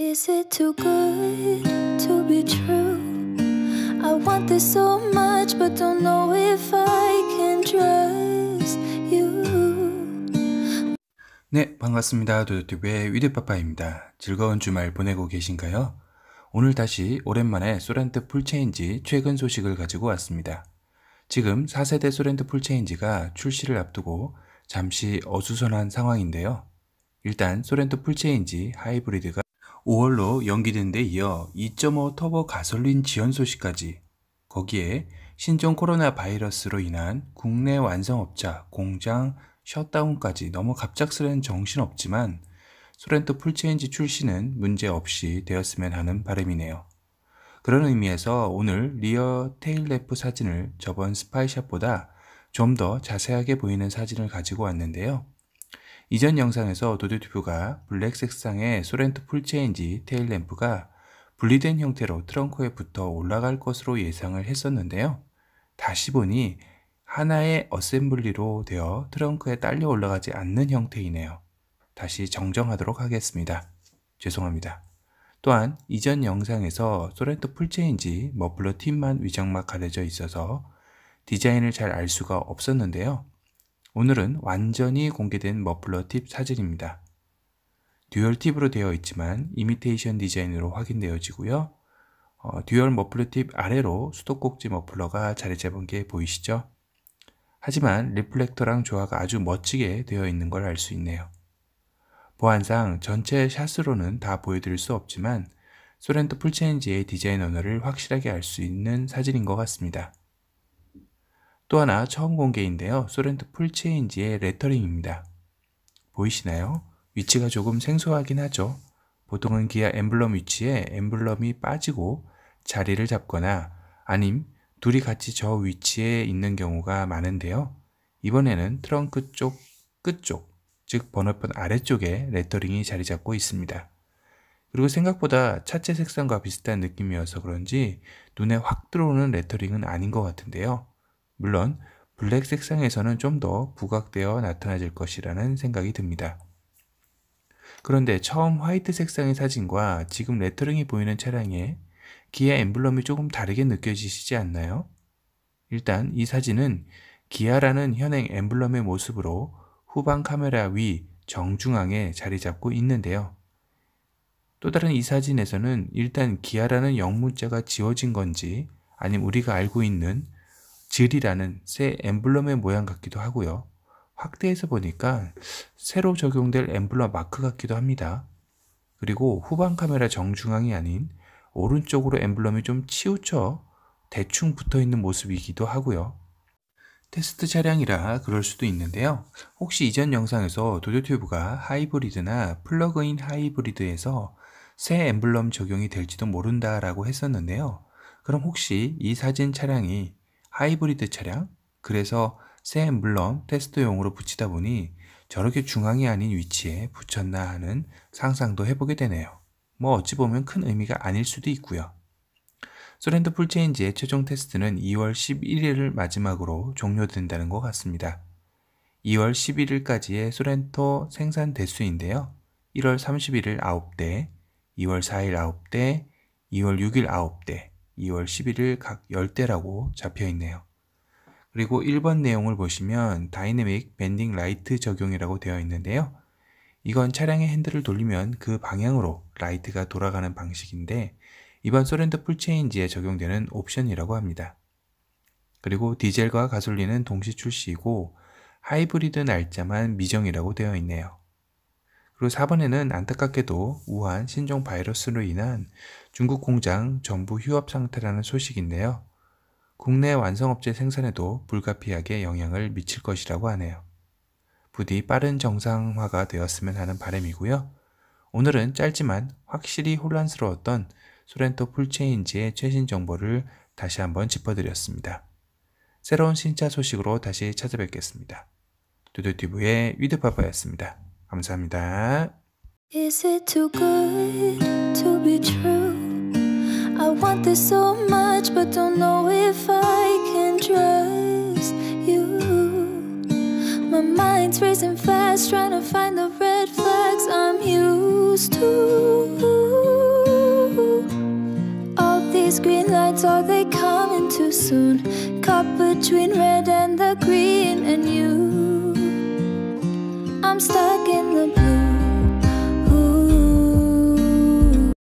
Is it too good to be true? I want this so much, but don't know if I can trust you. 네, 반갑습니다. 도요티브의위드빠빠입니다 즐거운 주말 보내고 계신가요? 오늘 다시 오랜만에 소렌트 풀체인지 최근 소식을 가지고 왔습니다. 지금 4세대 소렌트 풀체인지가 출시를 앞두고 잠시 어수선한 상황인데요. 일단 소렌트 풀체인지 하이브리드가 5월로 연기된 데 이어 2.5 터보 가솔린 지연 소식까지 거기에 신종 코로나 바이러스로 인한 국내 완성업자, 공장, 셧다운까지 너무 갑작스런 정신없지만 소렌토 풀체인지 출시는 문제없이 되었으면 하는 바람이네요. 그런 의미에서 오늘 리어 테일레프 사진을 저번 스파이샷보다 좀 더 자세하게 보이는 사진을 가지고 왔는데요. 이전 영상에서 도드튜브가 블랙 색상의 소렌트 풀체인지 테일램프가 분리된 형태로 트렁크에 붙어 올라갈 것으로 예상을 했었는데요. 다시 보니 하나의 어셈블리로 되어 트렁크에 딸려 올라가지 않는 형태이네요. 다시 정정하도록 하겠습니다. 죄송합니다. 또한 이전 영상에서 소렌토 풀체인지 머플러 팀만 위장막 가려져 있어서 디자인을 잘 알 수가 없었는데요. 오늘은 완전히 공개된 머플러 팁 사진입니다. 듀얼 팁으로 되어 있지만 이미테이션 디자인으로 확인되어지고요. 어, 듀얼 머플러 팁 아래로 수도꼭지 머플러가 자리 잡은 게 보이시죠? 하지만 리플렉터랑 조화가 아주 멋지게 되어 있는 걸 알 수 있네요. 보안상 전체 샷으로는 다 보여드릴 수 없지만 소렌토 풀체인지의 디자인 언어를 확실하게 알 수 있는 사진인 것 같습니다. 또 하나 처음 공개인데요. 소렌트 풀체인지의 레터링입니다. 보이시나요? 위치가 조금 생소하긴 하죠. 보통은 기아 엠블럼 위치에 엠블럼이 빠지고 자리를 잡거나 아님 둘이 같이 저 위치에 있는 경우가 많은데요. 이번에는 트렁크 쪽 끝쪽, 즉 번호판 아래쪽에 레터링이 자리 잡고 있습니다. 그리고 생각보다 차체 색상과 비슷한 느낌이어서 그런지 눈에 확 들어오는 레터링은 아닌 것 같은데요. 물론 블랙 색상에서는 좀 더 부각되어 나타나질 것이라는 생각이 듭니다. 그런데 처음 화이트 색상의 사진과 지금 레터링이 보이는 차량에 기아 엠블럼이 조금 다르게 느껴지시지 않나요? 일단 이 사진은 기아라는 현행 엠블럼의 모습으로 후방 카메라 위 정중앙에 자리 잡고 있는데요. 또 다른 이 사진에서는 일단 기아라는 영문자가 지워진 건지 아님 우리가 알고 있는 질이라는 새 엠블럼의 모양 같기도 하고요. 확대해서 보니까 새로 적용될 엠블럼 마크 같기도 합니다. 그리고 후방 카메라 정중앙이 아닌 오른쪽으로 엠블럼이 좀 치우쳐 대충 붙어 있는 모습이기도 하고요. 테스트 차량이라 그럴 수도 있는데요. 혹시 이전 영상에서 도조튜브가 하이브리드나 플러그인 하이브리드에서 새 엠블럼 적용이 될지도 모른다라고 했었는데요. 그럼 혹시 이 사진 차량이 하이브리드 차량, 그래서 새 물론 테스트용으로 붙이다 보니 저렇게 중앙이 아닌 위치에 붙였나 하는 상상도 해보게 되네요. 뭐 어찌 보면 큰 의미가 아닐 수도 있고요. 소렌드 풀체인지의 최종 테스트는 2월 11일을 마지막으로 종료된다는 것 같습니다. 2월 11일까지의 소렌토 생산 대수인데요. 1월 31일 9대, 2월 4일 9대, 2월 6일 9대, 2월 11일 각 열대라고 잡혀 있네요. 그리고 1번 내용을 보시면 다이내믹 밴딩 라이트 적용이라고 되어 있는데요. 이건 차량의 핸들을 돌리면 그 방향으로 라이트가 돌아가는 방식인데 이번 소렌토 풀체인지에 적용되는 옵션이라고 합니다. 그리고 디젤과 가솔린은 동시 출시이고 하이브리드 날짜만 미정이라고 되어 있네요. 그리고 4번에는 안타깝게도 우한 신종 바이러스로 인한 중국 공장 전부 휴업 상태라는 소식인데요. 국내 완성업체 생산에도 불가피하게 영향을 미칠 것이라고 하네요. 부디 빠른 정상화가 되었으면 하는 바람이고요. 오늘은 짧지만 확실히 혼란스러웠던 소렌토 풀체인지의 최신 정보를 다시 한번 짚어드렸습니다. 새로운 신차 소식으로 다시 찾아뵙겠습니다. 두두티브의 위드파파였습니다. 감사합니다. Is it too good to be true? I want this so much, but don't know if I can trust you. My mind's racing fast, trying to find the red flags I'm used to. All these green lights, are they coming too soon? Caught between red and the green, and you.